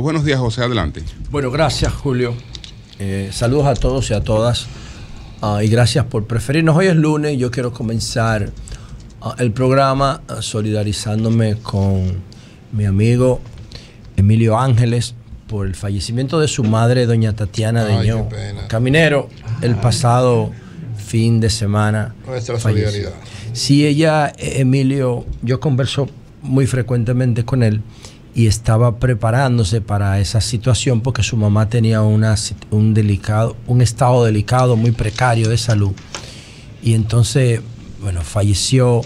Buenos días, José. Adelante. Bueno, gracias, Julio. Eh, saludos a todos y a todas. Ah, y gracias por preferirnos. Hoy es lunes. Yo quiero comenzar ah, el programa ah, solidarizándome con mi amigo Emilio Ángeles por el fallecimiento de su madre, doña Tatiana Deñón, caminero, el pasado fin de semana. Nuestra solidaridad. Sí, ella, eh, Emilio, yo converso muy frecuentemente con él y estaba preparándose para esa situación porque su mamá tenía una, un, delicado, un estado delicado, muy precario de salud. Y entonces, bueno, falleció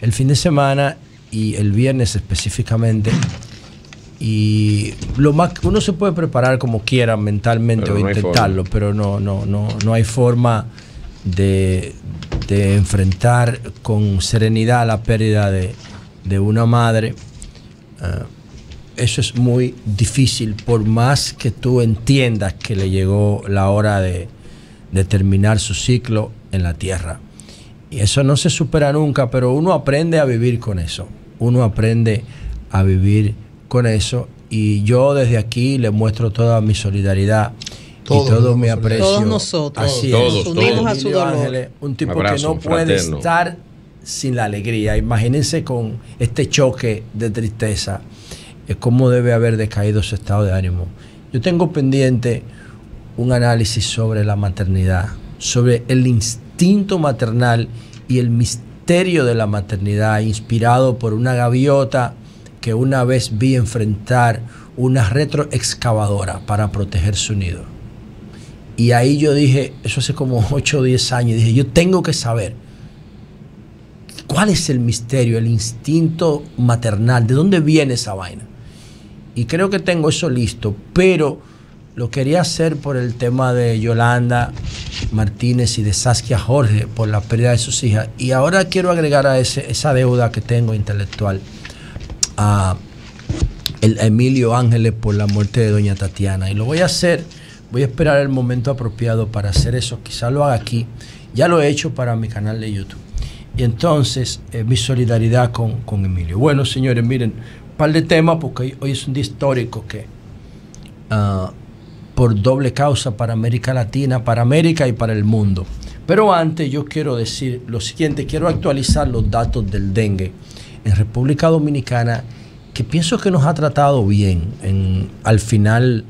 el fin de semana y el viernes específicamente. Y lo uno se puede preparar como quiera mentalmente o intentarlo, pero no, no, no, hay forma de, enfrentar con serenidad la pérdida de, una madre. Ah, eso es muy difícil, por más que tú entiendas que le llegó la hora de, terminar su ciclo en la tierra. Y eso no se supera nunca, pero uno aprende a vivir con eso. Uno aprende a vivir con eso. Y yo desde aquí le muestro toda mi solidaridad y todo mi aprecio. Todos nosotros. a su dolor. un tipo que no puede estar sin la alegría. Imagínense con este choque de tristeza es cómo debe haber decaído su estado de ánimo. Yo tengo pendiente un análisis sobre la maternidad, sobre el instinto maternal y el misterio de la maternidad, inspirado por una gaviota que una vez vi enfrentar una retroexcavadora para proteger su nido. Y ahí yo dije, eso hace como 8 o 10 años, dije, yo tengo que saber cuál es el misterio, el instinto maternal, de dónde viene esa vaina y creo que tengo eso listo, pero lo quería hacer por el tema de Yolanda Martínez y de Saskia Jorge por la pérdida de sus hijas. Y ahora quiero agregar a ese, esa deuda que tengo intelectual a, Emilio Ángeles por la muerte de doña Tatiana. Y lo voy a hacer, voy a esperar el momento apropiado para hacer eso. Quizá lo haga aquí. Ya lo he hecho para mi canal de YouTube. Y entonces, eh, mi solidaridad con, con Emilio. Bueno, señores, miren, par de temas porque hoy, es un día histórico que ah, por doble causa para América Latina, para América y para el mundo. Pero antes yo quiero decir lo siguiente, quiero actualizar los datos del dengue en República Dominicana, que pienso que nos ha tratado bien al final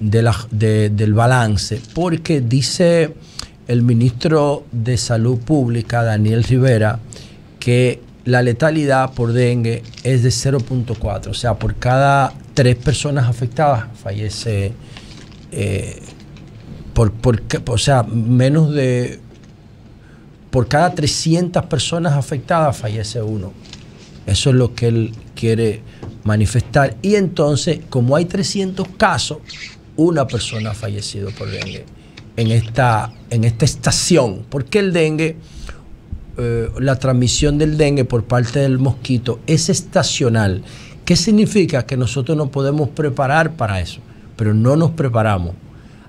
del balance, porque dice el ministro de Salud Pública, Daniel Rivera, que la letalidad por dengue es de 0.4, o sea, por cada tres personas afectadas fallece, eh, por, o sea, menos de, por cada 300 personas afectadas fallece uno. Eso es lo que él quiere manifestar. Y entonces, como hay 300 casos, una persona ha fallecido por dengue en esta, en esta estación. Porque el dengue eh, la transmisión del dengue por parte del mosquito es estacional. ¿Qué significa? Que nosotros nos podemos preparar para eso, pero no nos preparamos.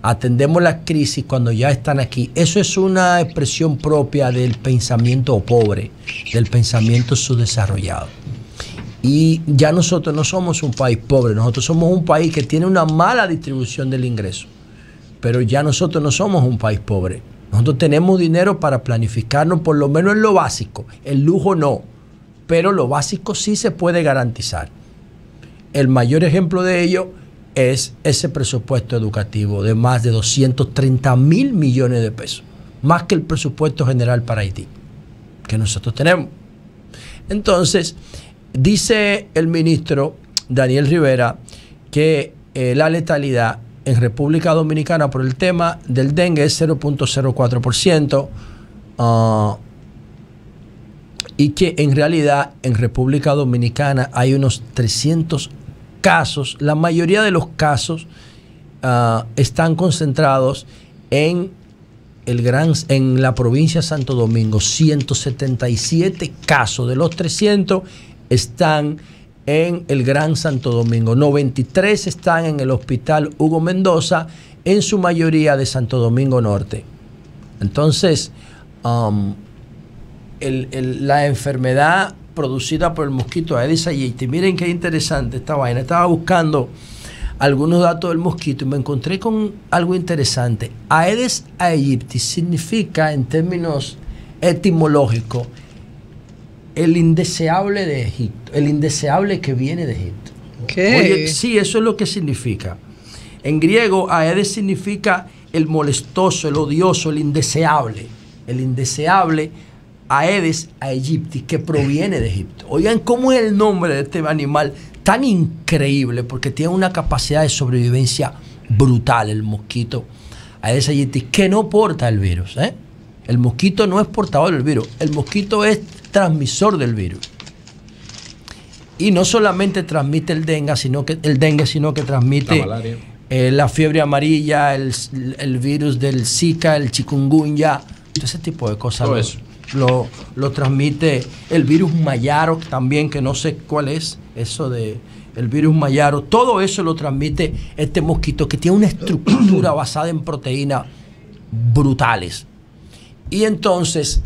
Atendemos la crisis cuando ya están aquí. Eso es una expresión propia del pensamiento pobre, del pensamiento subdesarrollado. Y ya nosotros no somos un país pobre, nosotros somos un país que tiene una mala distribución del ingreso. Pero ya nosotros no somos un país pobre. Nosotros tenemos dinero para planificarnos, por lo menos en lo básico. El lujo no, pero lo básico sí se puede garantizar. El mayor ejemplo de ello es ese presupuesto educativo de más de 230 mil millones de pesos, más que el presupuesto general para Haití, que nosotros tenemos. Entonces, dice el ministro Daniel Rivera que eh, la letalidad en República Dominicana por el tema del dengue es 0.04%. Ah, y que en realidad en República Dominicana hay unos 300 casos. La mayoría de los casos ah, están concentrados en, el gran, en la provincia de Santo Domingo. 177 casos de los 300 están en el Gran Santo Domingo. 93 están en el Hospital Hugo Mendoza, en su mayoría de Santo Domingo Norte. Entonces, um, la enfermedad producida por el mosquito Aedes aegypti, miren qué interesante esta vaina. Estaba buscando algunos datos del mosquito y me encontré con algo interesante. Aedes aegypti significa, en términos etimológicos, el indeseable de Egipto, el indeseable que viene de Egipto. ¿Qué? sí, eso es lo que significa. En griego, Aedes significa el molestoso, el odioso, el indeseable. El indeseable Aedes aegypti, que proviene de Egipto. Oigan, ¿cómo es el nombre de este animal tan increíble? Porque tiene una capacidad de sobrevivencia brutal, el mosquito Aedes aegypti, que no porta el virus. ¿eh? El mosquito no es portador del virus. El mosquito es transmisor del virus. Y no solamente transmite el dengue, sino que, el dengue, sino que transmite la, eh, fiebre amarilla, el, virus del Zika, el chikungunya, todo ese tipo de cosas. Lo, lo, transmite el virus Mayaro también, que no sé cuál es, eso de el virus Mayaro, todo eso lo transmite este mosquito que tiene una estructura basada en proteínas brutales. Y entonces,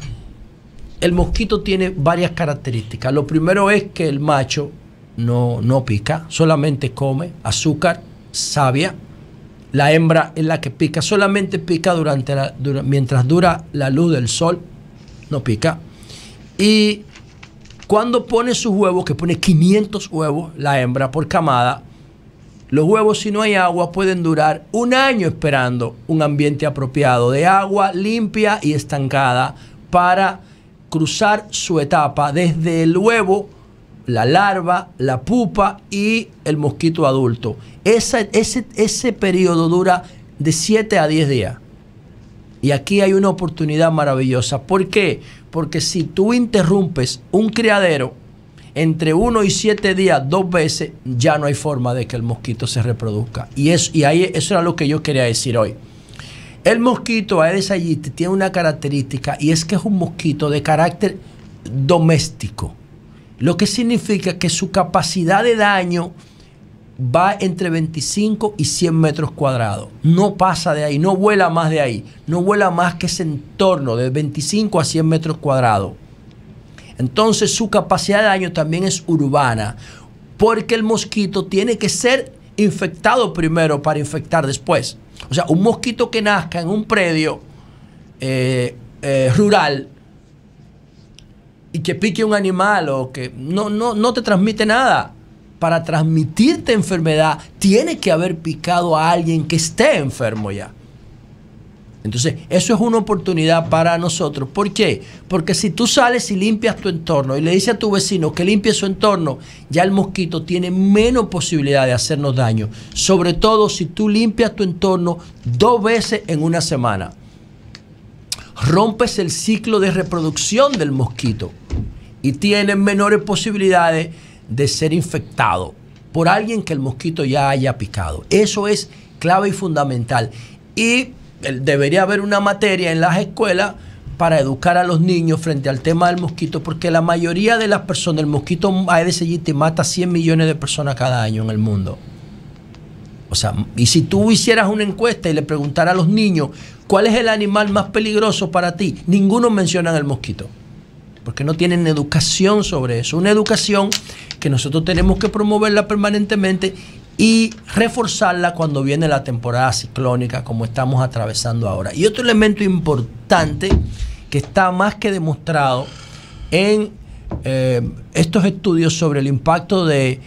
el mosquito tiene varias características. Lo primero es que el macho no, no pica, solamente come azúcar, savia. La hembra es la que pica, solamente pica durante mientras dura la luz del sol, no pica. Y cuando pone sus huevos, que pone 500 huevos la hembra por camada, los huevos si no hay agua pueden durar un año esperando un ambiente apropiado de agua limpia y estancada para cruzar su etapa desde el huevo, la larva, la pupa y el mosquito adulto. Esa, ese, ese periodo dura de 7 a 10 días. Y aquí hay una oportunidad maravillosa. ¿Por qué? Porque si tú interrumpes un criadero entre 1 y 7 días dos veces, ya no hay forma de que el mosquito se reproduzca. Y, y ahí, eso era lo que yo quería decir hoy. El mosquito Aedes aegypti tiene una característica y es que es un mosquito de carácter doméstico, lo que significa que su capacidad de daño va entre 25 y 100 metros cuadrados. No pasa de ahí, no vuela más de ahí, no vuela más que ese entorno de 25 a 100 metros cuadrados. Entonces su capacidad de daño también es urbana, porque el mosquito tiene que ser infectado primero para infectar después. O sea, un mosquito que nazca en un predio eh, eh, rural y que pique un animal o que no, no, no te transmite nada. Para transmitirte enfermedad, tiene que haber picado a alguien que esté enfermo ya. Entonces, eso es una oportunidad para nosotros. ¿Por qué? Porque si tú sales y limpias tu entorno y le dices a tu vecino que limpie su entorno, ya el mosquito tiene menos posibilidad de hacernos daño. Sobre todo si tú limpias tu entorno dos veces en una semana. Rompes el ciclo de reproducción del mosquito y tienes menores posibilidades de ser infectado por alguien que el mosquito ya haya picado. Eso es clave y fundamental. Y debería haber una materia en las escuelas para educar a los niños frente al tema del mosquito, porque la mayoría de las personas, el mosquito Aedes aegypti mata 100 millones de personas cada año en el mundo. O sea, y si tú hicieras una encuesta y le preguntaras a los niños, ¿cuál es el animal más peligroso para ti? Ninguno menciona el mosquito, porque no tienen educación sobre eso. Una educación que nosotros tenemos que promoverla permanentemente y reforzarla cuando viene la temporada ciclónica como estamos atravesando ahora. Y otro elemento importante que está más que demostrado en eh, estos estudios sobre el impacto de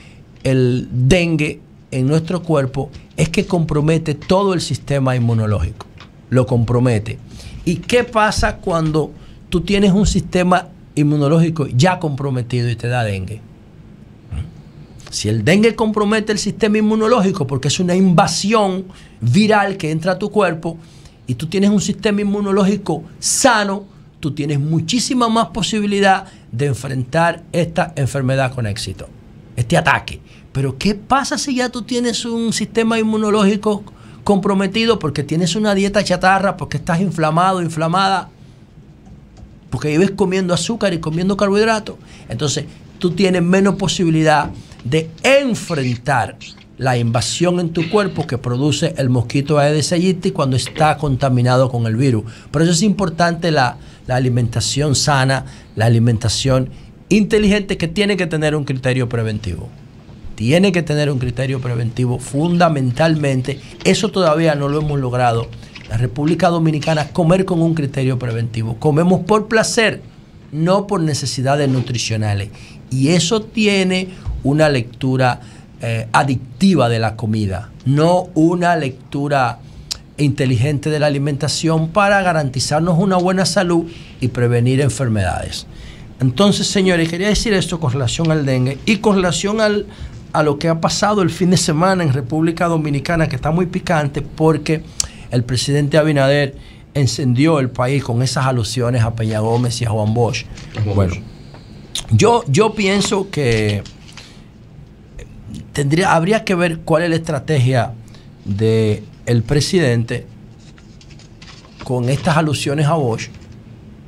el dengue en nuestro cuerpo es que compromete todo el sistema inmunológico. Lo compromete. ¿Y qué pasa cuando tú tienes un sistema inmunológico ya comprometido y te da dengue? Si el dengue compromete el sistema inmunológico porque es una invasión viral que entra a tu cuerpo y tú tienes un sistema inmunológico sano, tú tienes muchísima más posibilidad de enfrentar esta enfermedad con éxito, este ataque. Pero ¿qué pasa si ya tú tienes un sistema inmunológico comprometido porque tienes una dieta chatarra, porque estás inflamado, inflamada, porque vives comiendo azúcar y comiendo carbohidratos? Entonces, tú tienes menos posibilidad de enfrentar la invasión en tu cuerpo que produce el mosquito Aedes aegypti cuando está contaminado con el virus. Por eso es importante la, la alimentación sana, la alimentación inteligente que tiene que tener un criterio preventivo tiene que tener un criterio preventivo fundamentalmente. Eso todavía no lo hemos logrado. La República Dominicana comer con un criterio preventivo. Comemos por placer, no por necesidades nutricionales. Y eso tiene una lectura eh, adictiva de la comida, no una lectura inteligente de la alimentación para garantizarnos una buena salud y prevenir enfermedades. Entonces, señores, quería decir esto con relación al dengue y con relación a lo que ha pasado el fin de semana en República Dominicana, que está muy picante porque el presidente Abinader encendió el país con esas alusiones a Peña Gómez y a Juan Bosch. Bueno, yo, yo pienso que habría que ver cuál es la estrategia del el presidente con estas alusiones a Bosch,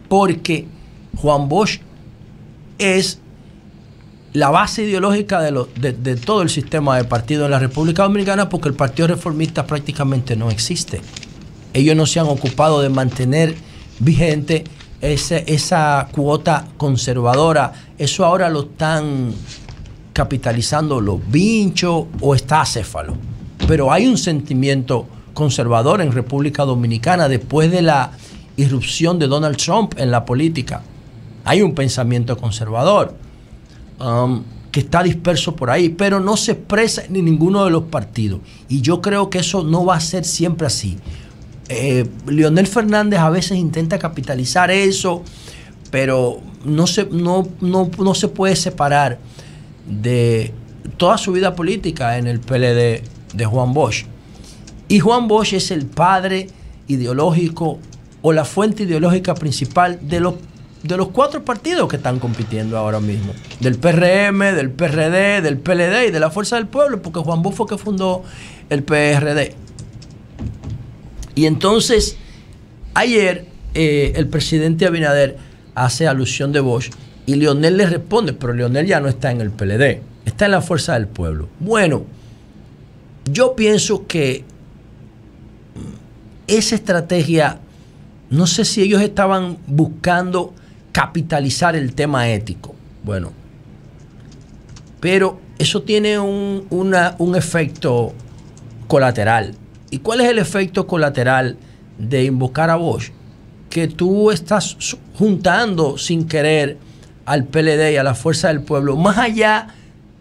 porque Juan Bosch es la base ideológica de, lo, de, todo el sistema de partido en la República Dominicana, porque el Partido Reformista prácticamente no existe. Ellos no se han ocupado de mantener vigente ese, esa cuota conservadora. Eso ahora lo están capitalizando los vinchos o está acéfalo. Pero hay un sentimiento conservador en República Dominicana después de la irrupción de Donald Trump en la política. Hay un pensamiento conservador um, que está disperso por ahí, pero no se expresa en ninguno de los partidos. Y yo creo que eso no va a ser siempre así. Eh, Leonel Fernández a veces intenta capitalizar eso, pero no se, no, no, no se puede separar de toda su vida política en el PLD de Juan Bosch. Y Juan Bosch es el padre ideológico o la fuente ideológica principal de los, de los cuatro partidos que están compitiendo ahora mismo. Del PRM, del PRD, del PLD y de la Fuerza del Pueblo, porque Juan Bosch fue que fundó el PRD. Y entonces, ayer eh, el presidente Abinader hace alusión de Bosch y Leonel le responde, pero Lionel ya no está en el PLD, está en la fuerza del pueblo. Bueno, yo pienso que esa estrategia, no sé si ellos estaban buscando capitalizar el tema ético. Bueno, pero eso tiene un, un efecto colateral. ¿Y cuál es el efecto colateral de invocar a Bosch? Que tú estás juntando sin querer al PLD y a la fuerza del pueblo, más allá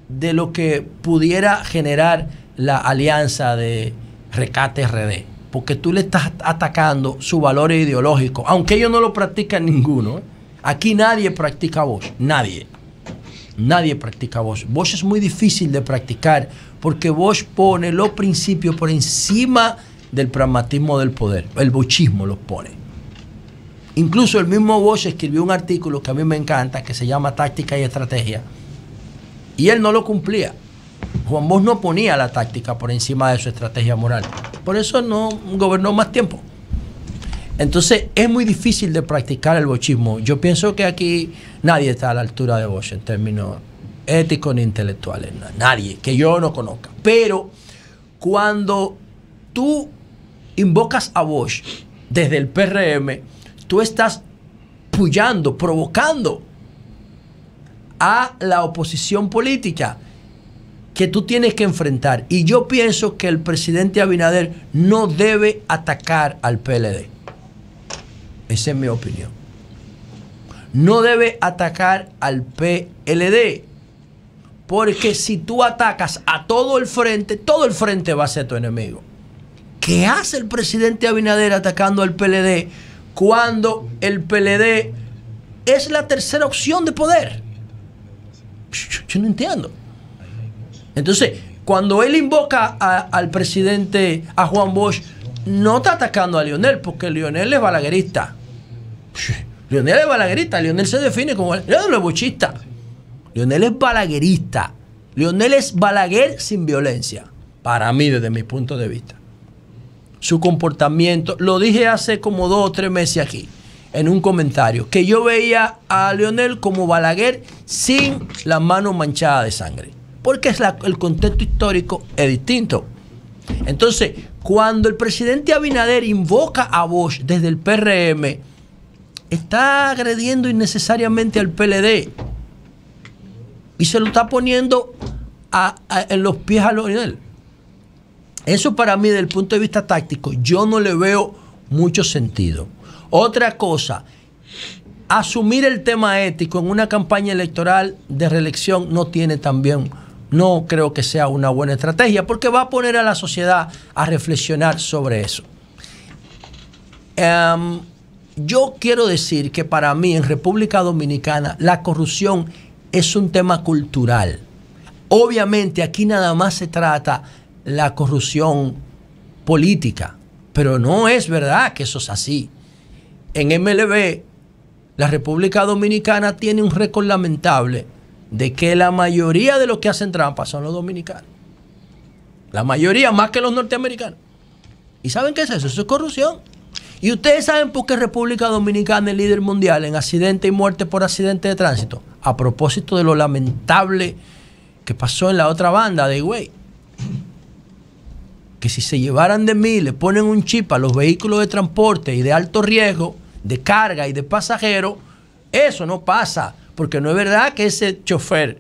de lo que pudiera generar la alianza de Recate RD, porque tú le estás atacando su valor ideológico, aunque ellos no lo practican ninguno. ¿eh? Aquí nadie practica vos nadie. Nadie practica vos vos es muy difícil de practicar porque Bosch pone los principios por encima del pragmatismo del poder. El bochismo los pone. Incluso el mismo Bosch escribió un artículo que a mí me encanta, que se llama Táctica y Estrategia, y él no lo cumplía. Juan Bosch no ponía la táctica por encima de su estrategia moral. Por eso no gobernó más tiempo. Entonces es muy difícil de practicar el bochismo. Yo pienso que aquí nadie está a la altura de Bosch en términos éticos ni intelectuales. Nadie, que yo no conozca. Pero cuando tú invocas a Bosch desde el PRM, tú estás puyando, provocando a la oposición política que tú tienes que enfrentar. Y yo pienso que el presidente Abinader no debe atacar al PLD. Esa es mi opinión. No debe atacar al PLD. Porque si tú atacas a todo el frente, todo el frente va a ser tu enemigo. ¿Qué hace el presidente Abinader atacando al PLD? cuando el PLD es la tercera opción de poder. Yo, no entiendo. Entonces, cuando él invoca al presidente, a Juan Bosch, no está atacando a Lionel, porque Lionel es balaguerista. Lionel es balaguerista, Lionel se define como... Lionel es bochista. Lionel es balaguerista. Lionel es Balaguer sin violencia, para mí desde mi punto de vista su comportamiento. Lo dije hace como dos o tres meses aquí, en un comentario, que yo veía a Leonel como Balaguer sin la mano manchada de sangre. Porque es el contexto histórico es distinto. Entonces, cuando el presidente Abinader invoca a Bosch desde el PRM, está agrediendo innecesariamente al PLD. Y se lo está poniendo en los pies a Leonel. Eso para mí, desde el punto de vista táctico, yo no le veo mucho sentido. Otra cosa, asumir el tema ético en una campaña electoral de reelección no tiene también, no creo que sea una buena estrategia, porque va a poner a la sociedad a reflexionar sobre eso. Em, yo quiero decir que para mí en República Dominicana la corrupción es un tema cultural. Obviamente aquí nada más se trata la corrupción política. Pero no es verdad que eso es así. En MLB, la República Dominicana tiene un récord lamentable de que la mayoría de los que hacen trampa son los dominicanos. La mayoría más que los norteamericanos. ¿Y saben qué es eso? Eso es corrupción. ¿Y ustedes saben por qué República Dominicana es líder mundial en accidente y muerte por accidente de tránsito? A propósito de lo lamentable que pasó en la otra banda de Güey que si se llevaran de mí, le ponen un chip a los vehículos de transporte y de alto riesgo, de carga y de pasajeros, eso no pasa, porque no es verdad que ese chofer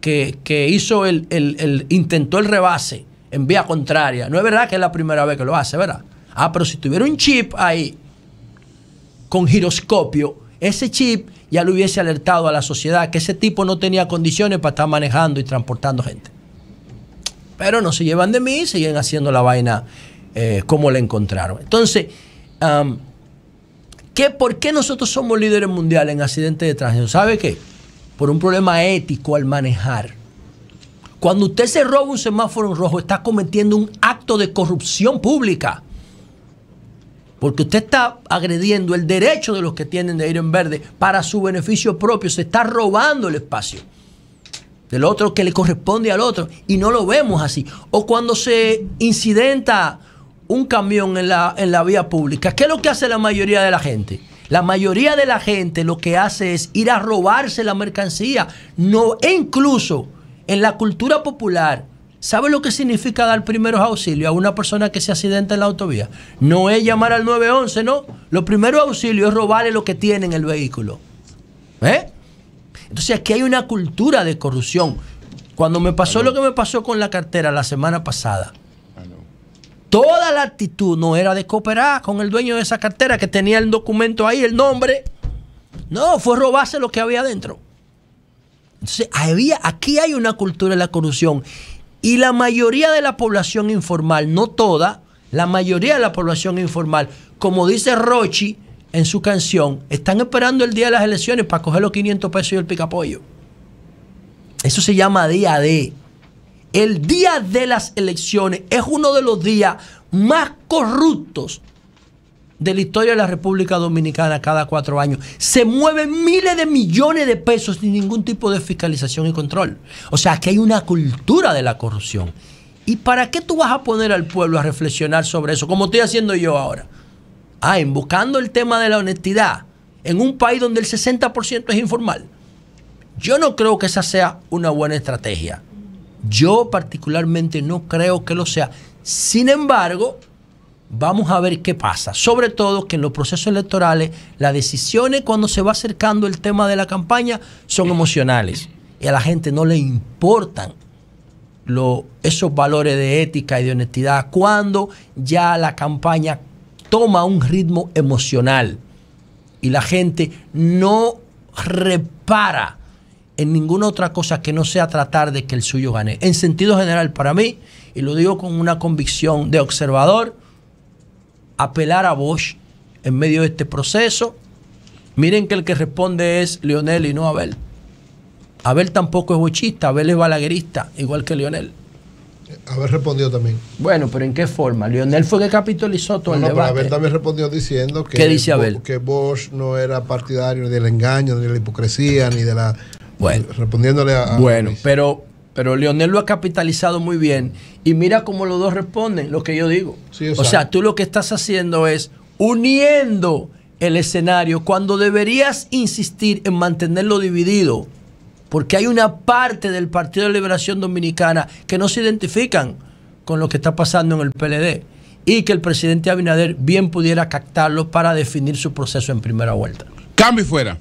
que, hizo el, intentó el rebase en vía contraria, no es verdad que es la primera vez que lo hace, ¿verdad? Ah, pero si tuviera un chip ahí con giroscopio, ese chip ya lo hubiese alertado a la sociedad que ese tipo no tenía condiciones para estar manejando y transportando gente. Pero no se llevan de mí, siguen haciendo la vaina eh, como la encontraron. Entonces, ¿qué, ¿por qué nosotros somos líderes mundiales en accidentes de tránsito? ¿Sabe qué? Por un problema ético al manejar. Cuando usted se roba un semáforo en rojo, está cometiendo un acto de corrupción pública. Porque usted está agrediendo el derecho de los que tienen de ir en verde para su beneficio propio. Se está robando el espacio del otro que le corresponde al otro y no lo vemos así. O cuando se incidenta un camión en la, vía pública, ¿qué es lo que hace la mayoría de la gente? La mayoría de la gente lo que hace es ir a robarse la mercancía. No, e incluso en la cultura popular, ¿sabe lo que significa dar primeros auxilios a una persona que se accidenta en la autovía? No es llamar al 911, no. Lo primeros auxilios es robarle lo que tiene en el vehículo. ¿Eh? Entonces aquí hay una cultura de corrupción. Cuando me pasó lo que me pasó con la cartera la semana pasada, toda la actitud no era de cooperar con el dueño de esa cartera que tenía el documento ahí, el nombre. No, fue robarse lo que había adentro. Entonces, había, aquí hay una cultura de la corrupción. Y la mayoría de la población informal, no toda, la mayoría de la población informal, como dice Rochi, en su canción, están esperando el día de las elecciones para coger los 500 pesos y el picapollo. Eso se llama día de, El día de las elecciones es uno de los días más corruptos de la historia de la República Dominicana cada cuatro años. Se mueven miles de millones de pesos sin ningún tipo de fiscalización y control. O sea, que hay una cultura de la corrupción. ¿Y para qué tú vas a poner al pueblo a reflexionar sobre eso? Como estoy haciendo yo ahora. Ah, en buscando el tema de la honestidad en un país donde el 60% es informal. Yo no creo que esa sea una buena estrategia. Yo particularmente no creo que lo sea. Sin embargo, vamos a ver qué pasa. Sobre todo que en los procesos electorales las decisiones cuando se va acercando el tema de la campaña son emocionales. Y a la gente no le importan esos valores de ética y de honestidad cuando ya la campaña toma un ritmo emocional y la gente no repara en ninguna otra cosa que no sea tratar de que el suyo gane. En sentido general, para mí, y lo digo con una convicción de observador, apelar a Bosch en medio de este proceso, miren que el que responde es Lionel y no Abel. Abel tampoco es bochista, Abel es balaguerista, igual que Lionel haber respondido también. Bueno, pero ¿en qué forma? Lionel fue que capitalizó todo el debate. Pero Abel también respondió diciendo que, que Bosch no era partidario del engaño, ni de la hipocresía, ni de la... Bueno, respondiéndole a... bueno, pero, pero Lionel lo ha capitalizado muy bien y mira cómo los dos responden lo que yo digo. o sea, tú lo que estás haciendo es uniendo el escenario cuando deberías insistir en mantenerlo dividido porque hay una parte del Partido de Liberación Dominicana que no se identifican con lo que está pasando en el PLD y que el presidente Abinader bien pudiera captarlo para definir su proceso en primera vuelta. Cambio fuera.